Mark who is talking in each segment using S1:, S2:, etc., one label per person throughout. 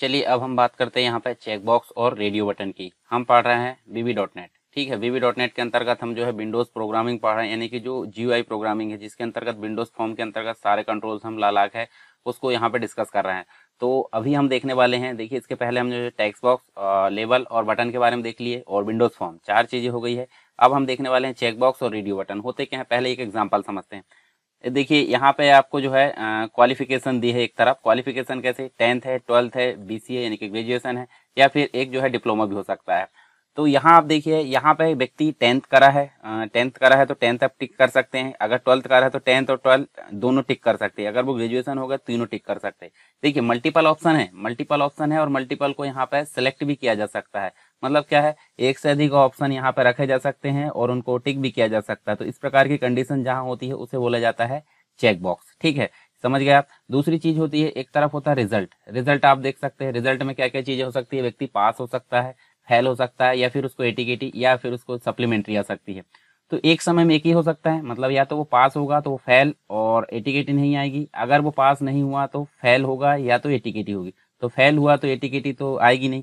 S1: चलिए अब हम बात करते हैं यहाँ पे चेकबॉक्स और रेडियो बटन की हम पढ़ रहे हैं वीवी डॉट नेट ठीक है वीवी डॉट नेट के अंतर्गत हम जो है विंडोज प्रोग्रामिंग पढ़ रहे हैं यानी कि जो जी प्रोग्रामिंग है जिसके अंतर्गत विंडोज फॉर्म के अंतर्गत सारे कंट्रोल्स हम लालाक है उसको यहाँ पे डिस्कस कर रहे हैं तो अभी हम देखने वाले हैं देखिए इसके पहले हम जो है टेक्स बॉक्स लेवल और बटन के बारे में देख लिए और विंडोज फॉर्म चार चीज़ें हो गई है अब हम देखने वाले हैं चेकबॉक्स और रेडियो बटन होते क्या है पहले एक एग्जाम्पल समझते हैं देखिए यहाँ पे आपको जो है क्वालिफिकेशन दी है एक तरफ क्वालिफिकेशन कैसे टेंथ है ट्वेल्थ है बीसीए यानी कि ग्रेजुएशन है या फिर एक जो है डिप्लोमा भी हो सकता है तो यहाँ आप देखिए यहाँ पे व्यक्ति टेंथ करा है टेंथ करा है तो टेंथ आप टिक कर सकते हैं अगर ट्वेल्थ करा है तो टेंथ और ट्वेल्थ दोनों टिक कर सकते हैं अगर वो ग्रेजुएशन होगा तीनों टिक कर सकते हैं देखिए मल्टीपल ऑप्शन है मल्टीपल ऑप्शन है और मल्टीपल को यहाँ पे सेलेक्ट भी किया जा सकता है मतलब क्या है एक से अधिक ऑप्शन यहाँ पर रखे जा सकते हैं और उनको टिक भी किया जा सकता है तो इस प्रकार की कंडीशन जहाँ होती है उसे बोला जाता है चेकबॉक्स ठीक है समझ गए आप दूसरी चीज होती है एक तरफ होता है रिजल्ट रिजल्ट आप देख सकते हैं रिजल्ट में क्या क्या चीजें हो सकती है व्यक्ति पास हो सकता है फेल हो सकता है या फिर उसको एटीकेटी या फिर उसको सप्लीमेंट्री आ सकती है तो एक समय में एक ही हो सकता है मतलब या तो वो पास होगा तो वो फेल और एटीकेटी नहीं आएगी अगर वो पास नहीं हुआ तो फेल होगा या तो एटीकेटी होगी तो फेल हुआ तो एटीकेटी तो आएगी नहीं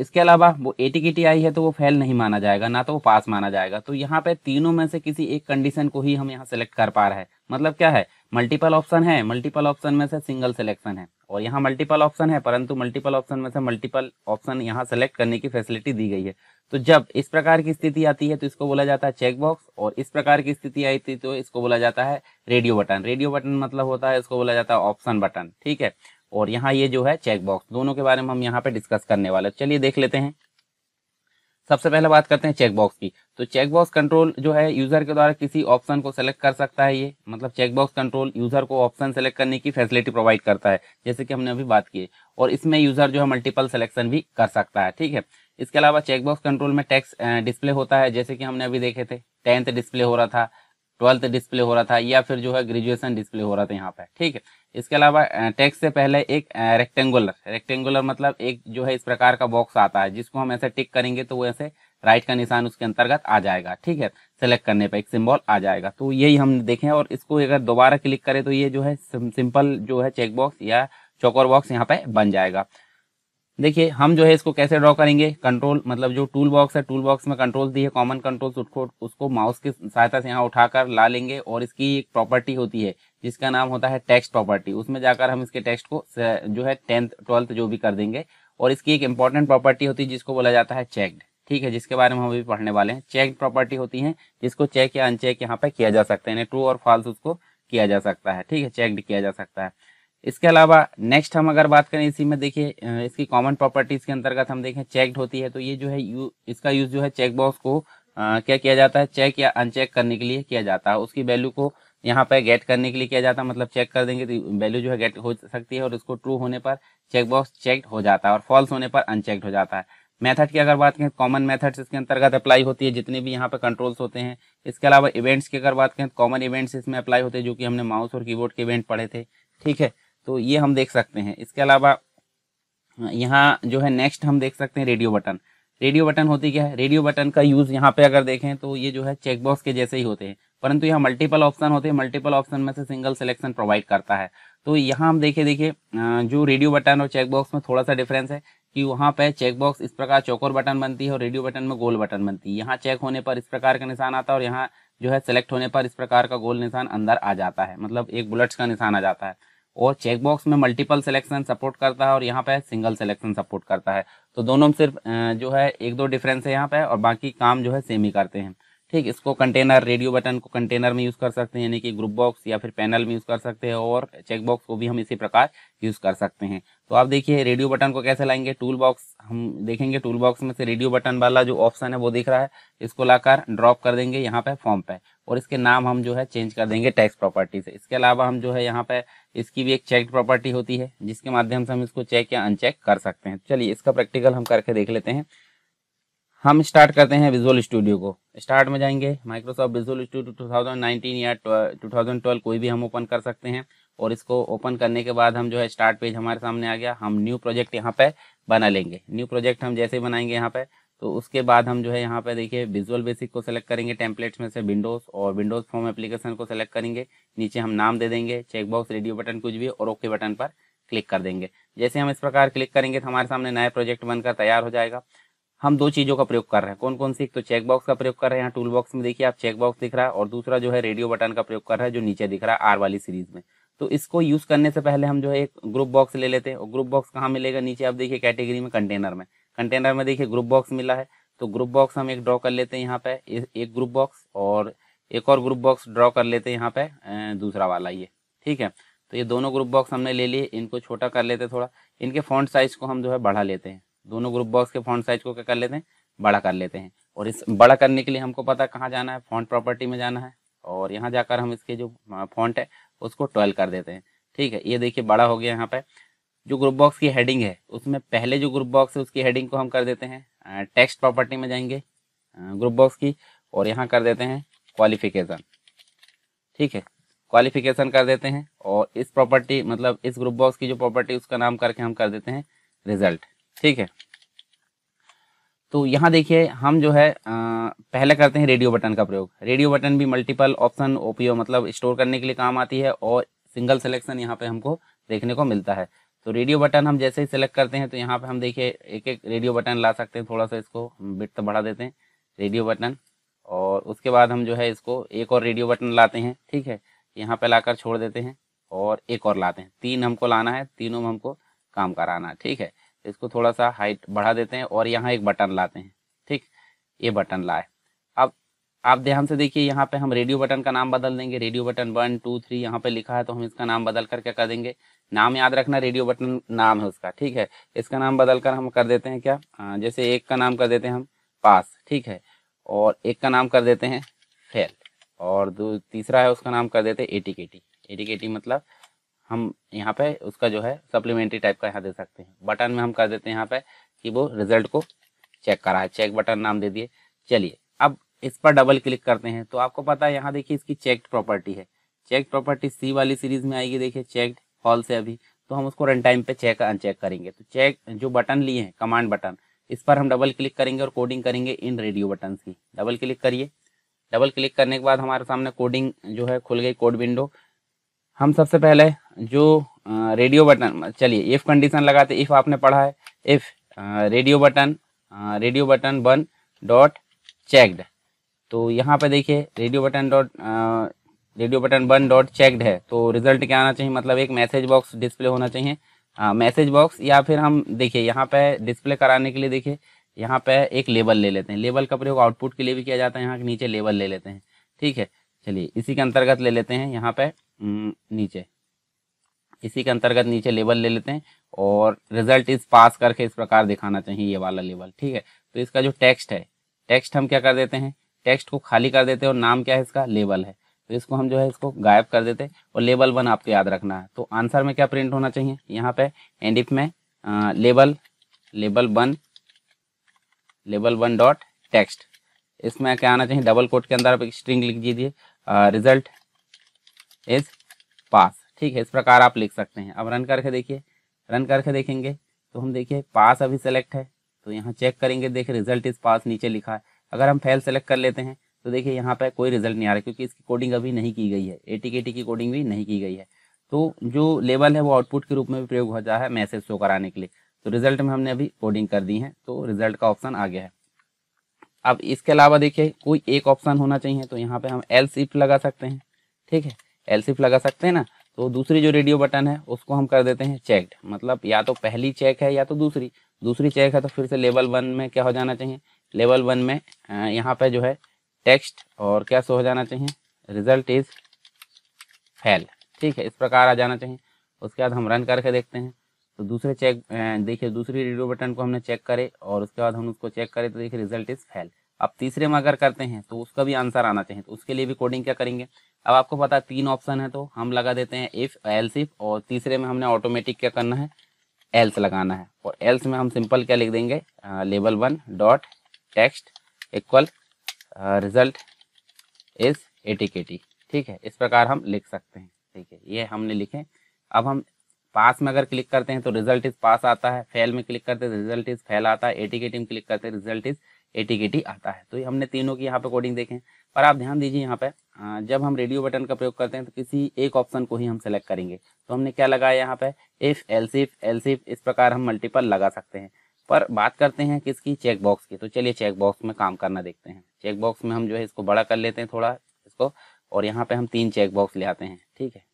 S1: इसके अलावा वो एटी की आई है तो वो फेल नहीं माना जाएगा ना तो वो पास माना जाएगा तो यहाँ पे तीनों में से किसी एक कंडीशन को ही हम यहाँ सेलेक्ट कर पा रहे हैं मतलब क्या है मल्टीपल ऑप्शन है मल्टीपल ऑप्शन में से सिंगल सिलेक्शन है और यहाँ मल्टीपल ऑप्शन है परंतु मल्टीपल ऑप्शन में से मल्टीपल ऑप्शन यहाँ सेलेक्ट करने की फैसिलिटी दी गई है तो जब इस प्रकार की स्थिति आती है तो इसको बोला जाता है चेकबॉक्स और इस प्रकार की स्थिति आई थी तो इसको बोला जाता है रेडियो बटन रेडियो बटन मतलब होता है इसको बोला जाता है ऑप्शन बटन ठीक है और यहाँ ये जो है चेकबॉक्स दोनों के बारे में हम यहाँ पे डिस्कस करने वाले चलिए देख लेते हैं सबसे पहले बात करते हैं चेकबॉक्स की तो चेकबॉक्स कंट्रोल जो है यूजर के द्वारा किसी ऑप्शन को सेलेक्ट कर सकता है ये मतलब चेकबॉक्स कंट्रोल यूजर को ऑप्शन सेलेक्ट करने की फैसिलिटी प्रोवाइड करता है जैसे कि हमने अभी बात की और इसमें यूजर जो है मल्टीपल सिलेक्शन भी कर सकता है ठीक है इसके अलावा चेकबॉक्स कंट्रोल में टेक्स डिस्प्ले होता है जैसे कि हमने अभी देखे थे टेंथ डिस्प्ले हो रहा था ट्वेल्थ डिस्प्ले हो रहा था या फिर जो है ग्रेजुएशन डिस्प्ले हो रहा था यहाँ पे ठीक है इसके अलावा टेक्स्ट से पहले एक रेक्टेंगुलर रेक्टेंगुलर मतलब एक जो है इस प्रकार का बॉक्स आता है जिसको हम ऐसे टिक करेंगे तो वो ऐसे राइट का निशान उसके अंतर्गत आ जाएगा ठीक है सेलेक्ट करने पर एक सिम्बॉल आ जाएगा तो यही हम देखें और इसको अगर दोबारा क्लिक करें तो ये जो है सिंपल जो है चेक बॉक्स या चौकोर बॉक्स यहाँ पे बन जाएगा देखिए हम जो है इसको कैसे ड्रॉ करेंगे कंट्रोल मतलब जो टूल बॉक्स है टूल बॉक्स में कंट्रोल दी है कॉमन कंट्रोल उसको उसको माउस की सहायता से यहाँ उठाकर ला लेंगे और इसकी एक प्रॉपर्टी होती है जिसका नाम होता है टेक्स्ट प्रॉपर्टी उसमें जाकर हम इसके टेक्स्ट को जो है टेंथ ट्वेल्थ जो भी कर देंगे और इसकी एक इंपॉर्टेंट प्रॉपर्टी होती है जिसको बोला जाता है चेकड ठीक है जिसके बारे में हम अभी पढ़ने वाले हैं चेक प्रॉपर्टी होती है जिसको चेक या अनचेक यहाँ पे किया जा सकता है ट्रू और फॉल्स उसको किया जा सकता है ठीक है चेकड किया जा सकता है इसके अलावा नेक्स्ट हम अगर बात करें इसी में देखिए इसकी कॉमन प्रॉपर्टीज के अंतर्गत हम देखें चेकड होती है तो ये जो है यू इसका यूज जो है चेक बॉक्स को आ, क्या किया जाता है चेक या अनचेक करने के लिए किया जाता है उसकी वैल्यू को यहाँ पे गेट करने के लिए किया जाता है मतलब चेक कर देंगे तो वैल्यू जो है गेट हो सकती है और इसको ट्रू होने पर चेक बॉक्स चेक हो जाता है और फॉल्स होने पर अनचेक्ड हो जाता है मेथड की अगर बात करें कॉमन मेथड्स इसके अंतर्गत अप्लाई होती है जितने भी यहाँ पे कंट्रोल्स होते हैं इसके अलावा इवेंट्स की अगर बात करें कॉमन इवेंट्स इसमें अप्लाई होते हैं जो कि हमने माउस और कीबोर्ड के इवेंट पढ़े थे ठीक है तो ये हम देख सकते हैं इसके अलावा यहाँ जो है नेक्स्ट हम देख सकते हैं रेडियो बटन रेडियो बटन होती क्या है रेडियो बटन का यूज़ यहाँ पे अगर देखें तो ये जो है चेकबॉक्स के जैसे ही होते हैं परंतु यहाँ मल्टीपल ऑप्शन होते हैं मल्टीपल ऑप्शन में से सिंगल सिलेक्शन प्रोवाइड करता है तो यहाँ हम देखे देखिए जो रेडियो बटन और चेकबॉक्स में थोड़ा सा डिफरेंस है कि वहाँ पे चेकबॉक्स इस प्रकार चौकोर बटन बनती है और रेडियो बटन में गोल बटन बनती है यहाँ चेक होने पर इस प्रकार का निशान आता है और यहाँ जो है सेलेक्ट होने पर इस प्रकार का गोल निशान अंदर आ जाता है मतलब एक बुलेट्स का निशान आ जाता है और चेकबॉक्स में मल्टीपल सिलेक्शन सपोर्ट करता है और यहाँ पे सिंगल सिलेक्शन सपोर्ट करता है तो दोनों में सिर्फ जो है एक दो डिफरेंस है यहाँ पे और बाकी काम जो है सेम ही करते हैं ठीक इसको कंटेनर रेडियो बटन को कंटेनर में यूज़ कर सकते हैं यानी कि ग्रुप बॉक्स या फिर पैनल में यूज़ कर सकते हैं और चेक बॉक्स को भी हम इसी प्रकार यूज़ कर सकते हैं तो आप देखिए रेडियो बटन को कैसे लाएंगे टूल बॉक्स हम देखेंगे टूल बॉक्स में से रेडियो बटन वाला जो ऑप्शन है वो दिख रहा है इसको लाकर ड्रॉप कर देंगे यहाँ पे फॉर्म पे और इसके नाम हम जो है चेंज कर देंगे टैक्स प्रॉपर्टी से इसके अलावा हम जो है यहाँ पे इसकी भी एक चेक प्रॉपर्टी होती है जिसके माध्यम से हम इसको चेक या अनचेक कर सकते हैं चलिए इसका प्रैक्टिकल हम करके देख लेते हैं हम स्टार्ट करते हैं विजुअल स्टूडियो को स्टार्ट में जाएंगे माइक्रोसॉफ्ट विजुअल स्टूडियो 2019 या 2012 कोई भी हम ओपन कर सकते हैं और इसको ओपन करने के बाद हम जो है स्टार्ट पेज हमारे सामने आ गया हम न्यू प्रोजेक्ट यहाँ पे बना लेंगे न्यू प्रोजेक्ट हम जैसे बनाएंगे यहाँ पे तो उसके बाद हम जो है यहाँ पे देखिए विजुअल बेसिक को सेलेक्ट करेंगे टेम्पलेट्स में से विंडोज और विंडोज फॉर्म एप्लीकेशन को सेलेक्ट करेंगे नीचे हम नाम दे देंगे चेकबॉक्स रेडियो बटन कुछ भी और ओके बटन पर क्लिक कर देंगे जैसे हम इस प्रकार क्लिक करेंगे तो हमारे सामने नया प्रोजेक्ट बनकर तैयार हो जाएगा हम दो चीज़ों का प्रयोग कर रहे हैं कौन कौन सी एक तो चेक बॉक्स का प्रयोग कर रहे हैं यहाँ टूल बॉक्स में देखिए आप चेक बॉक्स दिख रहा है और दूसरा जो है रेडियो बटन का प्रयोग कर रहा है जो नीचे दिख रहा है आर वाली सीरीज में तो इसको यूज करने से पहले हम जो है एक ग्रुप बॉक्स ले लेते हैं और ग्रुप बॉक्स कहाँ मिलेगा नीचे आप देखिए कैटेगरी में कंटेनर में कंटेनर में देखिए ग्रुप बॉक्स मिला है तो ग्रुप बॉक्स हम एक ड्रॉ कर लेते हैं यहाँ पे एक ग्रुप बॉक्स और एक और ग्रुप बॉक्स ड्रॉ कर लेते हैं यहाँ पे दूसरा वाला ये ठीक है तो ये दोनों ग्रुप बॉक्स हमने ले लिए इनको छोटा कर लेते थोड़ा इनके फॉन्ट साइज को हम जो है बढ़ा लेते हैं दोनों ग्रुप बॉक्स के फॉन्ट साइज को क्या कर लेते हैं बड़ा कर लेते हैं और इस बड़ा करने के लिए हमको पता कहाँ जाना है फॉन्ट प्रॉपर्टी में जाना है और यहाँ जाकर हम इसके जो फॉन्ट है उसको ट्वेल्व कर देते हैं ठीक है ये देखिए बड़ा हो गया यहाँ पे जो ग्रुप बॉक्स की हेडिंग है उसमें पहले जो ग्रुप बॉक्स है उसकी हेडिंग को हम कर देते हैं टेक्स्ट प्रॉपर्टी में जाएंगे ग्रुप बॉक्स की और यहाँ कर देते हैं क्वालिफिकेशन ठीक है क्वालिफिकेशन कर देते हैं और इस प्रॉपर्टी मतलब इस ग्रुप बॉक्स की जो प्रॉपर्टी उसका नाम करके हम कर देते हैं रिजल्ट ठीक है तो यहाँ देखिए हम जो है पहले करते हैं रेडियो बटन का प्रयोग रेडियो बटन भी मल्टीपल ऑप्शन ओपीओ मतलब स्टोर करने के लिए काम आती है और सिंगल सिलेक्शन यहाँ पे हमको देखने को मिलता है तो रेडियो बटन हम जैसे ही सिलेक्ट करते हैं तो यहाँ पे हम देखिए एक एक रेडियो बटन ला सकते हैं थोड़ा सा इसको बिट तो बढ़ा देते हैं रेडियो बटन और उसके बाद हम जो है इसको एक और रेडियो बटन लाते हैं ठीक है यहाँ पे लाकर छोड़ देते हैं और एक और लाते हैं तीन हमको लाना है तीनों में हमको काम कराना है ठीक है इसको थोड़ा सा हाइट बढ़ा देते हैं और यहाँ एक बटन लाते हैं ठीक ये बटन लाए अब आप ध्यान से देखिए यहाँ पे हम रेडियो बटन का नाम बदल देंगे radio button one two three यहाँ पे लिखा है तो हम इसका नाम बदल कर क्या कर देंगे नाम याद रखना रेडियो बटन नाम है उसका ठीक है इसका नाम बदल कर हम कर देते हैं क्या आ, जैसे एक का नाम कर देते हैं हम पास ठीक है और एक का नाम कर देते हैं फेल और दो तीसरा है उसका नाम कर देते हैं एटी केटी एटी केटी मतलब हम यहाँ पे उसका जो है सप्लीमेंट्री टाइप का यहाँ दे सकते हैं बटन में हम कर देते हैं यहाँ पे कि वो रिजल्ट को चेक करा चेक बटन नाम दे दिए चलिए अब इस पर डबल क्लिक करते हैं तो आपको पता है यहाँ देखिए इसकी चेक प्रॉपर्टी है चेक प्रॉपर्टी सी वाली सीरीज में आएगी देखिए चेक हॉल से अभी तो हम उसको रन टाइम पे चेक अनचेक करेंगे तो चेक जो बटन लिए हैं कमांड बटन इस पर हम डबल क्लिक करेंगे और कोडिंग करेंगे इन रेडियो बटन की डबल क्लिक करिए डबल क्लिक करने के बाद हमारे सामने कोडिंग जो है खुल गई कोड विंडो हम सबसे पहले जो रेडियो बटन चलिए इफ़ कंडीशन लगाते इफ़ आपने पढ़ा है if radio button radio button one dot checked तो यहाँ पे देखिए radio button dot radio button one dot checked है तो रिजल्ट क्या आना चाहिए मतलब एक मैसेज बॉक्स डिस्प्ले होना चाहिए मैसेज बॉक्स या फिर हम देखिए यहाँ पे डिस्प्ले कराने के लिए देखिए यहाँ पे एक लेबल ले लेते हैं लेबल का प्रयोग आउटपुट के लिए भी किया जाता है यहाँ के नीचे लेबल ले लेते हैं ठीक है चलिए इसी के अंतर्गत ले लेते हैं यहाँ पे नीचे इसी के अंतर्गत नीचे लेवल ले लेते हैं और रिजल्ट इस पास करके इस प्रकार दिखाना चाहिए ये वाला लेवल ठीक है तो इसका जो टेक्स्ट है टेक्स्ट हम क्या कर देते हैं टेक्स्ट को खाली कर देते हैं और नाम क्या है इसका लेवल है तो इसको हम जो है इसको गायब कर देते हैं और लेवल वन आपको याद रखना है तो आंसर में क्या प्रिंट होना चाहिए यहाँ पे एंड इफ में आ, level level one level one dot text इसमें क्या आना चाहिए डबल कोट के अंदर आप एक स्ट्रिंग लिख दीजिए रिजल्ट इज पास ठीक है इस प्रकार आप लिख सकते हैं अब रन करके देखिए रन करके देखेंगे तो हम देखिए पास अभी सेलेक्ट है तो यहाँ चेक करेंगे देखिए रिजल्ट इज पास नीचे लिखा है अगर हम फेल सेलेक्ट कर लेते हैं तो देखिए यहाँ पर कोई रिजल्ट नहीं आ रहा क्योंकि इसकी कोडिंग अभी नहीं की गई है ए टी की कोडिंग भी नहीं की गई है तो जो लेवल है वो आउटपुट के रूप में भी प्रयोग होता है मैसेज शो कराने के लिए तो रिजल्ट में हमने अभी कोडिंग कर दी है तो रिजल्ट का ऑप्शन आ गया है अब इसके अलावा देखिए कोई एक ऑप्शन होना चाहिए तो यहाँ पे हम एल शिफ्ट लगा सकते हैं ठीक है एल शिफ्ट लगा सकते हैं ना तो दूसरी जो रेडियो बटन है उसको हम कर देते हैं चेकड मतलब या तो पहली चेक है या तो दूसरी दूसरी चेक है तो फिर से लेवल वन में क्या हो जाना चाहिए लेवल वन में यहाँ पे जो है टेक्स्ट और क्या सो हो जाना चाहिए रिजल्ट इज फेल ठीक है इस प्रकार आ जाना चाहिए उसके बाद हम रन करके देखते हैं तो दूसरे चेक देखिए दूसरी रेडियो बटन को हमने चेक करे और उसके बाद हम उसको चेक करें तो देखिए रिजल्ट इज फेल अब तीसरे में अगर करते हैं तो उसका भी आंसर आना चाहिए तो उसके लिए भी कोडिंग क्या करेंगे अब आपको पता है तीन ऑप्शन है तो हम लगा देते हैं इफ एल्स इफ और तीसरे में हमने ऑटोमेटिक क्या करना है एल्स लगाना है और एल्स में हम सिंपल क्या लिख देंगे लेवल one dot text equal result is eighty ठीक है इस प्रकार हम लिख सकते हैं ठीक है ये हमने लिखे अब हम पास में अगर क्लिक करते हैं तो रिजल्ट इज पास आता है फेल में क्लिक करते हैं तो रिजल्ट इज फेल आता है एटीकेटी में क्लिक करते हैं तो रिजल्ट इज एटीकेटी आता है तो हमने तीनों की यहाँ पे कोडिंग देखें पर आप ध्यान दीजिए यहाँ पे जब हम रेडियो बटन का प्रयोग करते हैं तो किसी एक ऑप्शन को ही हम सेलेक्ट करेंगे तो हमने क्या लगाया यहाँ पे इफ एलसिफ सिफ इस प्रकार हम मल्टीपल लगा सकते हैं पर बात करते हैं किसकी चेक बॉक्स की तो चलिए चेक बॉक्स में काम करना देखते हैं चेक बॉक्स में हम जो है इसको बड़ा कर लेते हैं थोड़ा इसको और यहाँ पे हम तीन चेक बॉक्स ले आते हैं ठीक है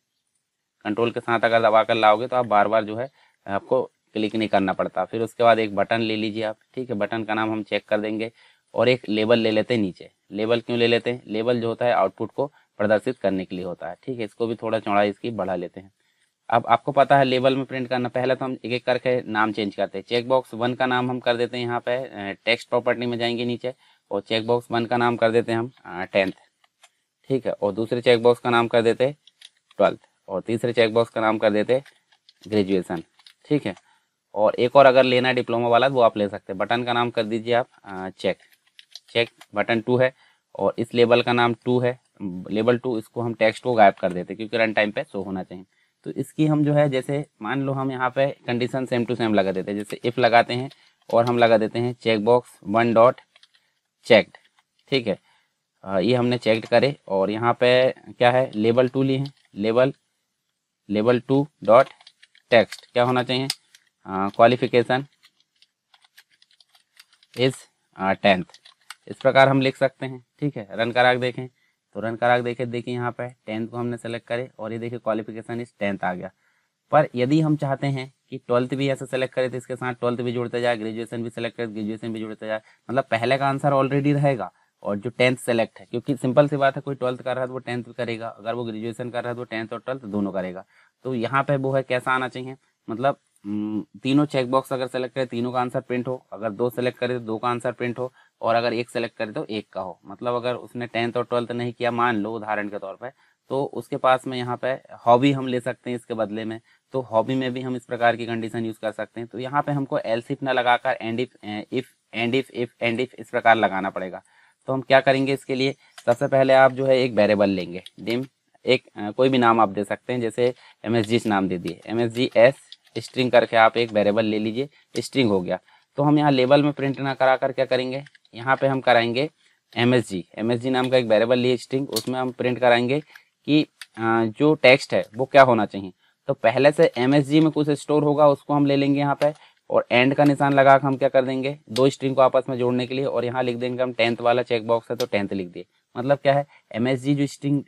S1: कंट्रोल के साथ अगर दबा कर लाओगे तो आप बार बार जो है आपको क्लिक नहीं करना पड़ता फिर उसके बाद एक बटन ले लीजिए आप ठीक है बटन का नाम हम चेक कर देंगे और एक लेबल ले लेते हैं नीचे लेबल क्यों ले लेते हैं लेबल जो होता है आउटपुट को प्रदर्शित करने के लिए होता है ठीक है इसको भी थोड़ा चौड़ाई इसकी बढ़ा लेते हैं अब आपको पता है लेबल में प्रिंट करना पहले तो हम एक एक करके नाम चेंज करते हैं चेकबॉक्स वन का नाम हम कर देते हैं यहाँ पे टेक्स्ट प्रॉपर्टी में जाएंगे नीचे और चेकबॉक्स वन का नाम कर देते हैं हम टेंथ ठीक है और दूसरे चेकबॉक्स का नाम कर देते हैं ट्वेल्थ और तीसरे चेकबॉक्स का नाम कर देते ग्रेजुएसन ठीक है और एक और अगर लेना है डिप्लोमा वाला वो आप ले सकते हैं बटन का नाम कर दीजिए आप चेक चेक बटन टू है और इस लेबल का नाम टू है लेबल टू इसको हम टेक्स्ट को गायब कर देते क्योंकि रन टाइम पे शो होना चाहिए तो इसकी हम जो है जैसे मान लो हम यहाँ पे कंडीशन सेम टू सेम लगा देते हैं जैसे इफ़ लगाते हैं और हम लगा देते हैं check box one dot checked ठीक है ये हमने चेकड करे और यहाँ पे क्या है लेबल टू लिए हैं लेबल लेवल टू डॉट टेक्स्ट क्या होना चाहिए क्वालिफिकेशन इज टेंथ इस प्रकार हम लिख सकते हैं ठीक है रन कराक देखें तो रन कराक देखें देखिए यहाँ पर टेंथ को हमने सेलेक्ट करे और ये देखिए क्वालिफिकेशन इज टेंथ आ गया पर यदि हम चाहते हैं कि ट्वेल्थ भी ऐसे सेलेक्ट करें तो इसके साथ ट्वेल्थ भी जुड़ते जाए ग्रेजुएशन भी सेलेक्ट करें ग्रेजुएशन भी जुड़ते जाए मतलब पहले का आंसर ऑलरेडी रहेगा और जो टेंथ सेलेक्ट है क्योंकि सिंपल सी बात है कोई ट्वेल्थ कर रहा है तो वो टेंथ करेगा अगर वो ग्रेजुएशन कर रहा है तो टेंथ और ट्वेल्थ दोनों करेगा तो यहाँ पे वो है कैसा आना चाहिए मतलब हम्म, तीनों चेकबॉक्स अगर सेलेक्ट करे तीनों का आंसर प्रिंट हो अगर दो सेलेक्ट करे तो दो का आंसर प्रिंट हो और अगर एक सेलेक्ट करे तो एक का हो मतलब अगर उसने टेंथ और ट्वेल्थ नहीं किया मान लो उदाहरण के तौर पर तो उसके पास में यहाँ पे हॉबी हम ले सकते हैं इसके बदले में तो हॉबी में भी हम इस प्रकार की कंडीशन यूज कर सकते हैं तो यहाँ पे हमको एल्सिफ ना लगाकर end if if end if if end if इस प्रकार लगाना पड़ेगा तो हम क्या करेंगे इसके लिए सबसे पहले आप जो है एक वेरेबल लेंगे डिम एक कोई भी नाम आप दे सकते हैं जैसे एम नाम दे दिए एम एस स्ट्रिंग करके आप एक वेरेबल ले लीजिए स्ट्रिंग हो गया तो हम यहाँ लेबल में प्रिंट ना करा कर क्या करेंगे यहाँ पे हम कराएंगे M S G M S G नाम का एक वेरेबल लिए स्ट्रिंग उसमें हम प्रिंट कराएंगे कि जो टेक्स्ट है वो क्या होना चाहिए तो पहले से एम एस जी में कुछ स्टोर होगा उसको हम ले लेंगे यहाँ पे और एंड का निशान लगा हम क्या कर देंगे दो स्ट्रिंग को आपस में जोड़ने के लिए और यहाँ लिख देंगे हम टेंथ वाला चेक बॉक्स है तो टेंथ लिख दिए मतलब क्या है जी जो स्ट्रिंग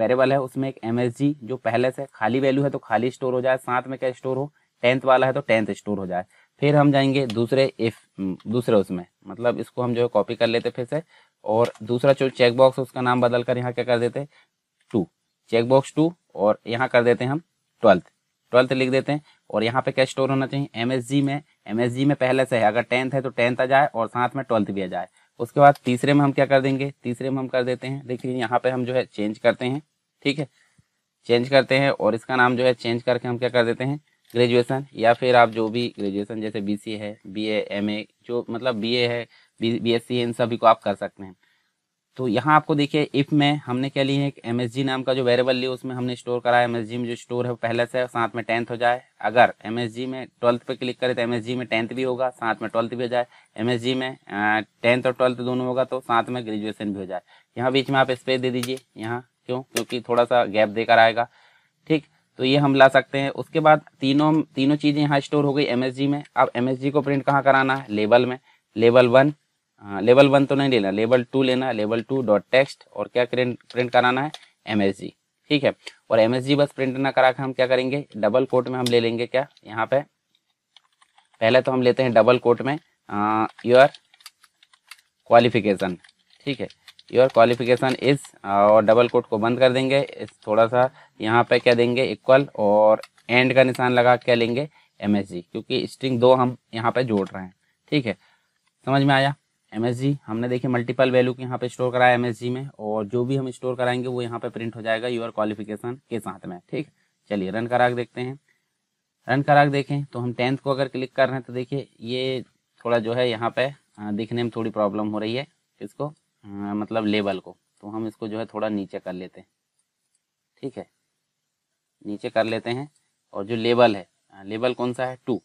S1: वेरेबल है उसमें एक जी जो पहले से खाली वैल्यू है तो खाली स्टोर हो जाए साथ में क्या स्टोर हो टेंथ वाला है तो टेंथ स्टोर हो जाए फिर हम जाएंगे दूसरे इफ दूसरे उसमें मतलब इसको हम जो है कॉपी कर लेते फिर से और दूसरा जो चेक बॉक्स उसका नाम बदल कर यहाँ क्या कर देते टू चेक बॉक्स टू और यहाँ कर देते हम ट्वेल्थ ट्वेल्थ लिख देते हैं और यहाँ पे क्या स्टोर होना चाहिए एमएसजी में एमएसजी में पहले से है अगर टेंथ है तो टेंथ आ जाए और साथ में ट्वेल्थ भी आ जाए उसके बाद तीसरे में हम क्या कर देंगे तीसरे में हम कर देते हैं देखिए यहाँ पे हम जो है चेंज करते हैं ठीक है चेंज करते हैं और इसका नाम जो है चेंज करके हम क्या कर देते हैं ग्रेजुएशन या फिर आप जो भी ग्रेजुएशन जैसे बी है बी एम जो मतलब बी है बी एस है इन सभी को आप कर सकते हैं तो यहाँ आपको देखिए इफ में हमने क्या लिया है एक एम नाम का जो वेरिएबल लिया उसमें हमने स्टोर करा है एम में जो स्टोर है वो पहले से साथ में टेंथ हो जाए अगर एम में ट्वेल्थ पे क्लिक करें तो एम में टेंथ भी होगा साथ में ट्वेल्थ भी हो जाए एम में टेंथ और ट्वेल्थ दोनों होगा तो साथ में ग्रेजुएशन भी हो जाए यहाँ बीच में आप स्पेस दे दीजिए यहाँ क्यों क्योंकि थोड़ा सा गैप देकर आएगा ठीक तो ये हम ला सकते हैं उसके बाद तीनों तीनों चीज़ें यहाँ स्टोर हो गई एम में अब एम को प्रिंट कहाँ कराना है लेवल में लेवल वन लेवल हाँ, वन तो नहीं लेना लेवल टू लेना लेवल टू डॉट टेक्स्ट और क्या प्रिंट प्रिंट कराना है एम ठीक है और एम बस प्रिंट ना करा के हम क्या करेंगे डबल कोट में हम ले लेंगे क्या यहाँ पे पहले तो हम लेते हैं डबल कोट में योर क्वालिफिकेशन ठीक है योर क्वालिफिकेशन इज और डबल कोट को बंद कर देंगे इस थोड़ा सा यहाँ पे क्या देंगे इक्वल और एंड का निशान लगा क्या लेंगे एम क्योंकि स्ट्रिंग दो हम यहाँ पे जोड़ रहे हैं ठीक है समझ में आया एम हमने देखिए मल्टीपल वैल्यू के यहाँ पे स्टोर कराया एम में और जो भी हम स्टोर कराएंगे वो यहाँ पे प्रिंट हो जाएगा यूर क्वालिफिकेशन के साथ में ठीक चलिए रन करा के देखते हैं रन करा के देखें तो हम टेंथ को अगर क्लिक कर रहे हैं तो देखिए ये थोड़ा जो है यहाँ पे दिखने में थोड़ी प्रॉब्लम हो रही है इसको मतलब लेवल को तो हम इसको जो है थोड़ा नीचे कर लेते हैं ठीक है नीचे कर लेते हैं और जो लेवल है लेवल कौन सा है टू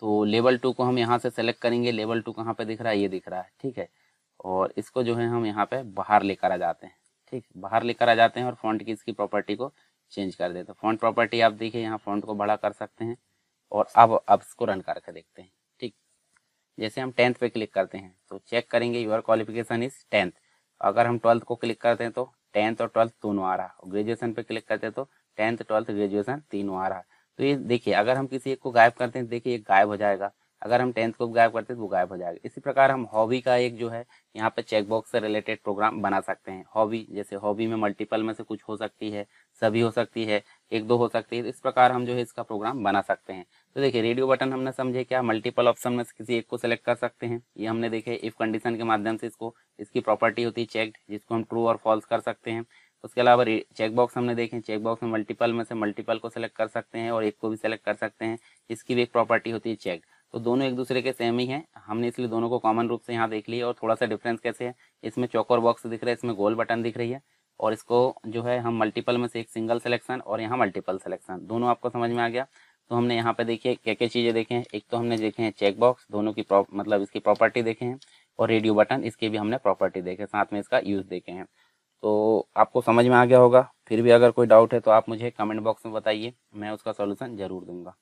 S1: तो लेवल टू को हम यहाँ से सेलेक्ट करेंगे लेवल टू कहाँ पे दिख रहा है ये दिख रहा है ठीक है और इसको जो है हम यहाँ पे बाहर लेकर आ जाते हैं ठीक बाहर लेकर आ जाते हैं और फ्रंट की इसकी प्रॉपर्टी को चेंज कर देते हैं फ्रंट प्रॉपर्टी आप देखिए यहाँ फ्रंट को बड़ा कर सकते हैं और अब अब इसको रन करके देखते हैं ठीक जैसे हम टेंथ पे क्लिक करते हैं तो चेक करेंगे यूर क्वालिफिकेशन इज टेंथ अगर हम ट्वेल्थ को क्लिक करते हैं तो टेंथ और ट्वेल्थ दोनों आ रहा ग्रेजुएशन पे क्लिक करते हैं तो टेंथ ट्वेल्थ ग्रेजुएशन तीनों आ रहा है तो ये देखिए अगर हम किसी एक को गायब करते हैं देखिए एक गायब हो जाएगा अगर हम टेंथ को गायब करते हैं तो वो गायब हो जाएगा इसी प्रकार हम हॉबी का एक जो है यहाँ पे चेकबॉक्स से रिलेटेड प्रोग्राम बना सकते हैं हॉबी जैसे हॉबी में मल्टीपल में से कुछ हो सकती है सभी हो सकती है एक दो हो सकती है तो इस प्रकार हम जो है इसका प्रोग्राम बना सकते हैं तो देखिए रेडियो बटन हमने समझे क्या मल्टीपल ऑप्शन में से किसी एक को सिलेक्ट कर सकते हैं ये हमने देखे इफ कंडीशन के माध्यम से इसको इसकी प्रॉपर्टी होती है चेक जिसको हम ट्रू और फॉल्स कर सकते हैं उसके अलावा चेकबॉक्स हमने देखे चेकबॉक्स में मल्टीपल में से मल्टीपल को सिलेक्ट कर सकते हैं और एक को भी सिलेक्ट कर सकते हैं इसकी भी एक प्रॉपर्टी होती है चेक तो दोनों एक दूसरे के सेम ही हैं हमने इसलिए दोनों को कॉमन रूप से यहाँ देख लिया और थोड़ा सा डिफरेंस कैसे है इसमें चौकोर बॉक्स दिख रहा है इसमें गोल बटन दिख रही है और इसको जो है हम मल्टीपल में से एक सिंगल सिलेक्शन और यहाँ मल्टीपल सिलेक्शन दोनों आपको समझ में आ गया तो हमने यहाँ पे देखिए क्या क्या चीज़ें देखे हैं एक तो हमने देखे हैं चेक बॉक्स दोनों की मतलब इसकी प्रॉपर्टी देखे हैं और रेडियो बटन इसके भी हमने प्रॉपर्टी देखे साथ में इसका यूज़ देखे हैं तो आपको समझ में आ गया होगा फिर भी अगर कोई डाउट है तो आप मुझे कमेंट बॉक्स में बताइए मैं उसका सॉल्यूशन ज़रूर दूंगा